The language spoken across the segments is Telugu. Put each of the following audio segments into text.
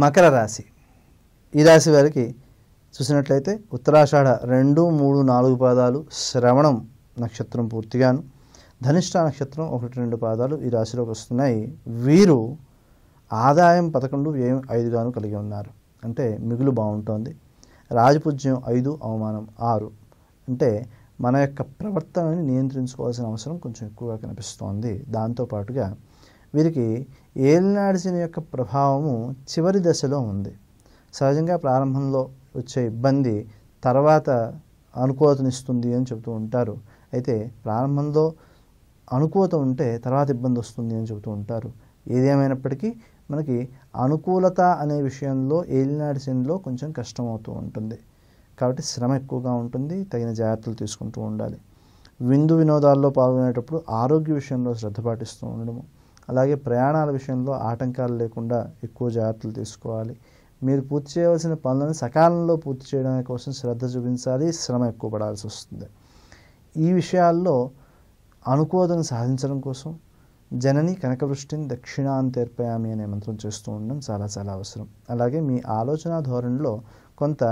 మకర రాశి ఈ రాశి వారికి చూసినట్లయితే ఉత్తరాషాఢ రెండు మూడు నాలుగు పాదాలు శ్రవణం నక్షత్రం పూర్తిగాను ధనిష్ట నక్షత్రం ఒకటి రెండు పాదాలు ఈ రాశిలోకి వస్తున్నాయి వీరు ఆదాయం పథకంలో వ్యయం ఐదుగాను కలిగి ఉన్నారు అంటే మిగులు బాగుంటోంది రాజపూజ్యం ఐదు అవమానం ఆరు అంటే మన యొక్క ప్రవర్తనని నియంత్రించుకోవాల్సిన అవసరం కొంచెం ఎక్కువగా కనిపిస్తోంది దాంతోపాటుగా వీరికి ఏలినాడిసిన యొక్క ప్రభావము చివరి దశలో ఉంది సహజంగా ప్రారంభంలో వచ్చే ఇబ్బంది తర్వాత అనుకూలతనిస్తుంది అని చెబుతూ ఉంటారు అయితే ప్రారంభంలో అనుకూలత ఉంటే తర్వాత ఇబ్బంది వస్తుంది అని చెబుతూ ఉంటారు ఏదేమైనప్పటికీ మనకి అనుకూలత అనే విషయంలో ఏలినాడిసిన్లో కొంచెం కష్టం అవుతూ ఉంటుంది కాబట్టి శ్రమ ఎక్కువగా ఉంటుంది తగిన జాగ్రత్తలు తీసుకుంటూ ఉండాలి విందు వినోదాల్లో పాల్గొనేటప్పుడు ఆరోగ్య విషయంలో శ్రద్ధ పాటిస్తూ ఉండడము అలాగే ప్రయాణాల విషయంలో ఆటంకాలు లేకుండా ఎక్కువ జాగ్రత్తలు తీసుకోవాలి మీరు పూర్తి చేయవలసిన పనులను సకాలంలో పూర్తి చేయడం కోసం శ్రద్ధ చూపించాలి శ్రమ ఎక్కువ పడాల్సి వస్తుంది ఈ విషయాల్లో అనుకోదను సాధించడం కోసం జనని కనకవృష్టిని దక్షిణాంత ఏర్పయామి అనే మంత్రం చేస్తూ ఉండడం చాలా చాలా అవసరం అలాగే మీ ఆలోచన ధోరణిలో కొంత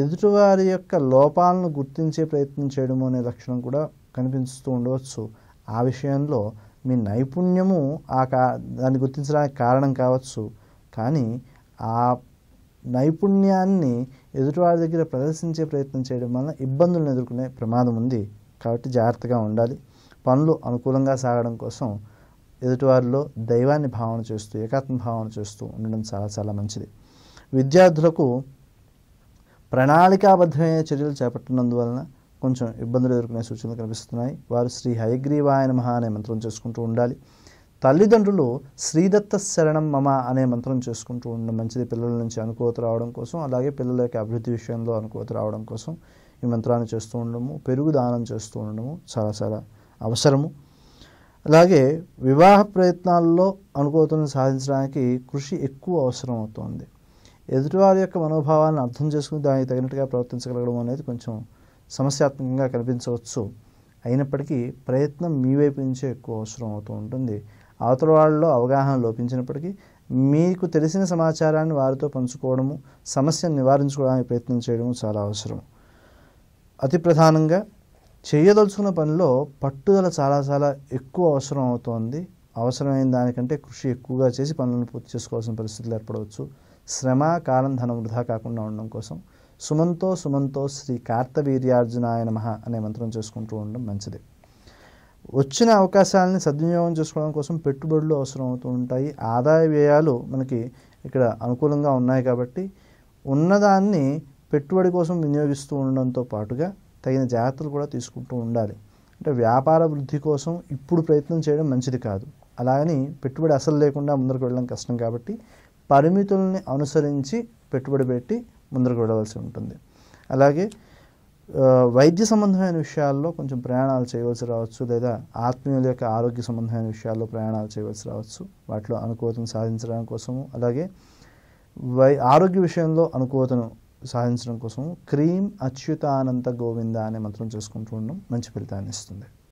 ఎదుటివారి యొక్క లోపాలను గుర్తించే ప్రయత్నం చేయడం అనే లక్షణం కూడా కనిపిస్తూ ఉండవచ్చు ఆ విషయంలో మీ నైపుణ్యము ఆ కా దాన్ని గుర్తించడానికి కారణం కావచ్చు కానీ ఆ నైపుణ్యాన్ని ఎదుటివారి దగ్గర ప్రదర్శించే ప్రయత్నం చేయడం వలన ఇబ్బందులను ఎదుర్కొనే ప్రమాదం ఉంది కాబట్టి జాగ్రత్తగా ఉండాలి పనులు అనుకూలంగా సాగడం కోసం ఎదుటివారిలో దైవాన్ని భావన చేస్తూ ఏకాత్మ భావన చేస్తూ ఉండడం చాలా చాలా మంచిది విద్యార్థులకు ప్రణాళికాబద్ధమైన చర్యలు చేపట్టినందువలన కొంచెం ఇబ్బందులు ఎదుర్కొనే సూచనలు కనిపిస్తున్నాయి వారు శ్రీ హయగ్రీవాయ మహా అనే మంత్రం చేసుకుంటూ ఉండాలి తల్లిదండ్రులు శ్రీదత్త శరణం మమ అనే మంత్రం చేసుకుంటూ ఉండడం మంచిది పిల్లల నుంచి అనుకోత రావడం కోసం అలాగే పిల్లల యొక్క అభివృద్ధి విషయంలో అనుకోత రావడం కోసం ఈ మంత్రాన్ని చేస్తూ ఉండడము పెరుగు దానం చేస్తూ ఉండడము చాలా చాలా అవసరము అలాగే వివాహ ప్రయత్నాల్లో అనుకోతను సాధించడానికి కృషి ఎక్కువ అవసరం అవుతుంది ఎదుటివారి యొక్క మనోభావాలను అర్థం చేసుకుని దానికి తగినట్టుగా ప్రవర్తించగలగడం అనేది కొంచెం సమస్యాత్మకంగా కనిపించవచ్చు అయినప్పటికీ ప్రయత్నం మీ వైపు నుంచే ఎక్కువ అవసరం అవుతూ ఉంటుంది అవతల వాళ్ళలో అవగాహన లోపించినప్పటికీ మీకు తెలిసిన సమాచారాన్ని వారితో పంచుకోవడము సమస్యను నివారించుకోవడానికి ప్రయత్నం చేయడం చాలా అవసరం అతి ప్రధానంగా చేయదలుచుకున్న పనిలో పట్టుదల చాలా చాలా ఎక్కువ అవసరం అవుతోంది అవసరమైన దానికంటే కృషి ఎక్కువగా చేసి పనులను పూర్తి చేసుకోవాల్సిన పరిస్థితులు ఏర్పడవచ్చు శ్రమ కాలం ధనం వృధా కాకుండా ఉండడం కోసం సుమంతో సుమంతో శ్రీ కార్తవీర్యార్జునాయ నమ అనే మంత్రం చేసుకుంటూ ఉండడం మంచిది వచ్చిన అవకాశాలని సద్వినియోగం చేసుకోవడం కోసం పెట్టుబడులు అవసరం అవుతూ ఉంటాయి ఆదాయ వ్యయాలు మనకి ఇక్కడ అనుకూలంగా ఉన్నాయి కాబట్టి ఉన్నదాన్ని పెట్టుబడి కోసం వినియోగిస్తూ ఉండడంతో పాటుగా తగిన జాగ్రత్తలు కూడా తీసుకుంటూ ఉండాలి అంటే వ్యాపార వృద్ధి కోసం ఇప్పుడు ప్రయత్నం చేయడం మంచిది కాదు అలాగని పెట్టుబడి అసలు లేకుండా ముందరకు వెళ్ళడం కష్టం కాబట్టి పరిమితుల్ని అనుసరించి పెట్టుబడి పెట్టి ముందుకు వెళ్ళవలసి ఉంటుంది అలాగే వైద్య సంబంధమైన విషయాల్లో కొంచెం ప్రయాణాలు చేయవలసి రావచ్చు లేదా ఆత్మీయుల యొక్క ఆరోగ్య సంబంధమైన విషయాల్లో ప్రయాణాలు చేయవలసి రావచ్చు వాటిలో అనుకూలతను సాధించడం కోసము అలాగే వై ఆరోగ్య విషయంలో అనుకూతను సాధించడం కోసము క్రీమ్ అచ్యుతానంత గోవింద అనే మంత్రం చేసుకుంటూ ఉండడం మంచి ఫలితాన్ని ఇస్తుంది